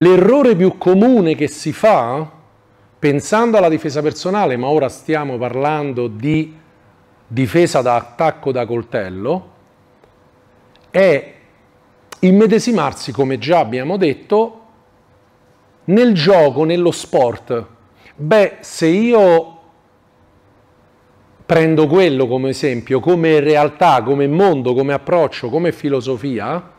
L'errore più comune che si fa pensando alla difesa personale, ma ora stiamo parlando di difesa da attacco da coltello, è immedesimarsi, come già abbiamo detto, nel gioco, nello sport. Beh, se io prendo quello come esempio, come realtà, come mondo, come approccio, come filosofia,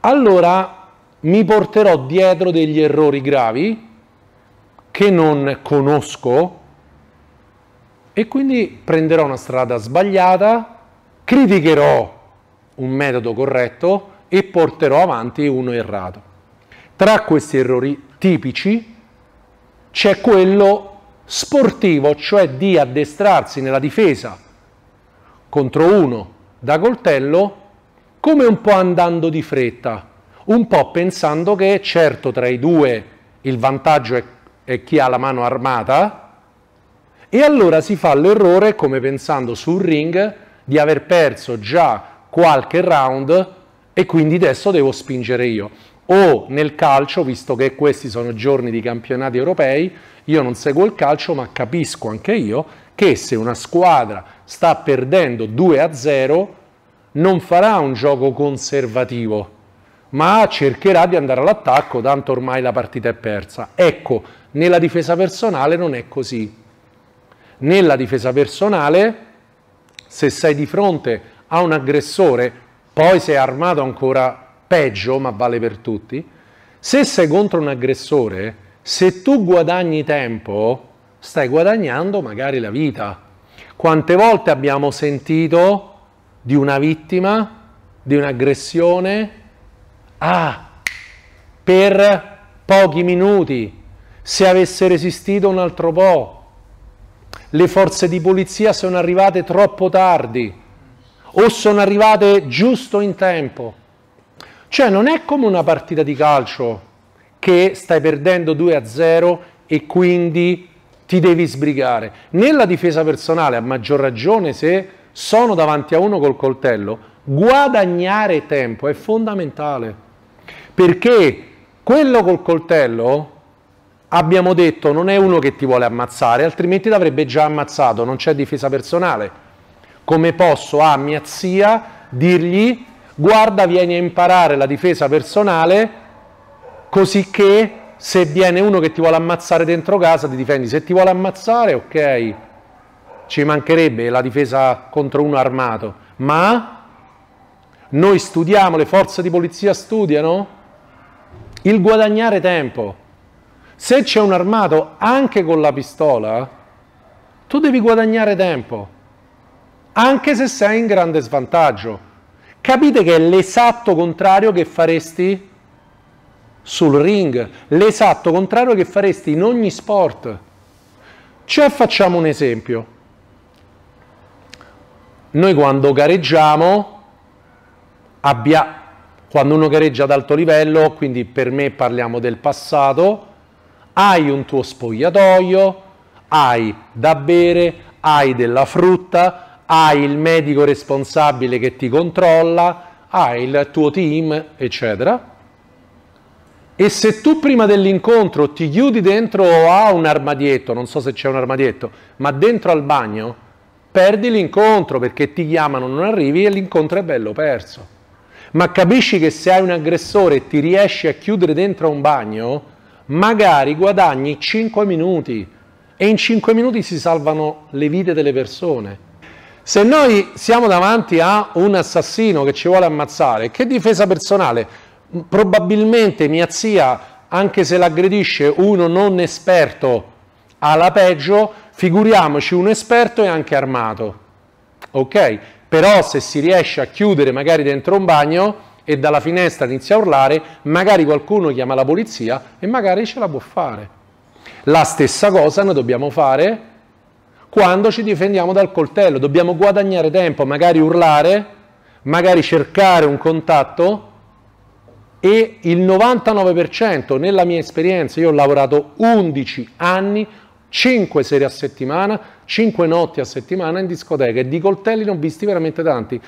allora mi porterò dietro degli errori gravi che non conosco e quindi prenderò una strada sbagliata, criticherò un metodo corretto e porterò avanti uno errato. Tra questi errori tipici c'è quello sportivo, cioè di addestrarsi nella difesa contro uno da coltello come un po' andando di fretta un po' pensando che certo tra i due il vantaggio è, è chi ha la mano armata e allora si fa l'errore, come pensando sul ring, di aver perso già qualche round e quindi adesso devo spingere io. O nel calcio, visto che questi sono giorni di campionati europei, io non seguo il calcio ma capisco anche io che se una squadra sta perdendo 2 a 0 non farà un gioco conservativo ma cercherà di andare all'attacco, tanto ormai la partita è persa. Ecco, nella difesa personale non è così. Nella difesa personale, se sei di fronte a un aggressore, poi sei armato ancora peggio, ma vale per tutti, se sei contro un aggressore, se tu guadagni tempo, stai guadagnando magari la vita. Quante volte abbiamo sentito di una vittima, di un'aggressione, Ah, per pochi minuti, se avesse resistito un altro po'. Le forze di polizia sono arrivate troppo tardi o sono arrivate giusto in tempo. Cioè non è come una partita di calcio che stai perdendo 2 a 0 e quindi ti devi sbrigare. Nella difesa personale, a maggior ragione se sono davanti a uno col coltello, guadagnare tempo è fondamentale. Perché quello col coltello, abbiamo detto, non è uno che ti vuole ammazzare, altrimenti l'avrebbe già ammazzato, non c'è difesa personale. Come posso a mia zia dirgli, guarda, vieni a imparare la difesa personale, così che se viene uno che ti vuole ammazzare dentro casa, ti difendi. Se ti vuole ammazzare, ok, ci mancherebbe la difesa contro uno armato, ma noi studiamo, le forze di polizia studiano il guadagnare tempo. Se c'è un armato anche con la pistola, tu devi guadagnare tempo, anche se sei in grande svantaggio. Capite che è l'esatto contrario che faresti sul ring, l'esatto contrario che faresti in ogni sport. Cioè facciamo un esempio. Noi quando gareggiamo abbiamo quando uno gareggia ad alto livello, quindi per me parliamo del passato, hai un tuo spogliatoio, hai da bere, hai della frutta, hai il medico responsabile che ti controlla, hai il tuo team, eccetera. E se tu prima dell'incontro ti chiudi dentro a un armadietto, non so se c'è un armadietto, ma dentro al bagno, perdi l'incontro perché ti chiamano, non arrivi e l'incontro è bello perso ma capisci che se hai un aggressore e ti riesci a chiudere dentro un bagno, magari guadagni 5 minuti e in 5 minuti si salvano le vite delle persone. Se noi siamo davanti a un assassino che ci vuole ammazzare, che difesa personale? Probabilmente mia zia anche se l'aggredisce uno non esperto alla peggio, figuriamoci un esperto e anche armato. Ok? però se si riesce a chiudere magari dentro un bagno e dalla finestra inizia a urlare, magari qualcuno chiama la polizia e magari ce la può fare. La stessa cosa noi dobbiamo fare quando ci difendiamo dal coltello, dobbiamo guadagnare tempo, magari urlare, magari cercare un contatto e il 99% nella mia esperienza, io ho lavorato 11 anni 5 sere a settimana, 5 notti a settimana in discoteca e di coltelli ne ho visti veramente tanti.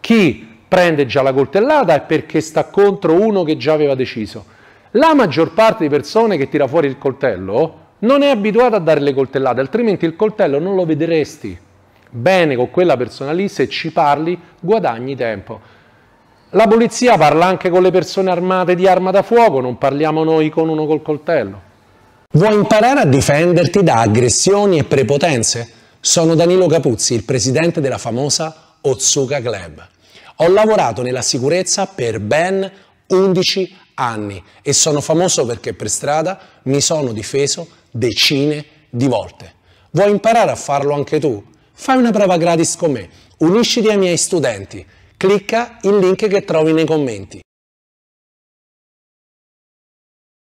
Chi prende già la coltellata è perché sta contro uno che già aveva deciso. La maggior parte di persone che tira fuori il coltello non è abituata a dare le coltellate, altrimenti il coltello non lo vedresti. Bene con quella persona lì, se ci parli guadagni tempo. La polizia parla anche con le persone armate di arma da fuoco, non parliamo noi con uno col coltello. Vuoi imparare a difenderti da aggressioni e prepotenze? Sono Danilo Capuzzi, il presidente della famosa Otsuka Club. Ho lavorato nella sicurezza per ben 11 anni e sono famoso perché per strada mi sono difeso decine di volte. Vuoi imparare a farlo anche tu? Fai una prova gratis con me, unisciti ai miei studenti, clicca il link che trovi nei commenti.